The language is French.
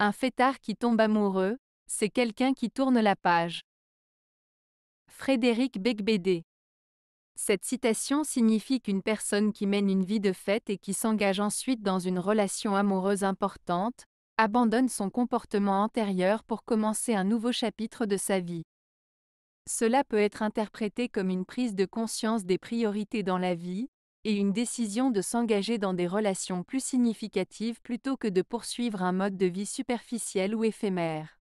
Un fêtard qui tombe amoureux, c'est quelqu'un qui tourne la page. Frédéric Beigbeder Cette citation signifie qu'une personne qui mène une vie de fête et qui s'engage ensuite dans une relation amoureuse importante, abandonne son comportement antérieur pour commencer un nouveau chapitre de sa vie. Cela peut être interprété comme une prise de conscience des priorités dans la vie, et une décision de s'engager dans des relations plus significatives plutôt que de poursuivre un mode de vie superficiel ou éphémère.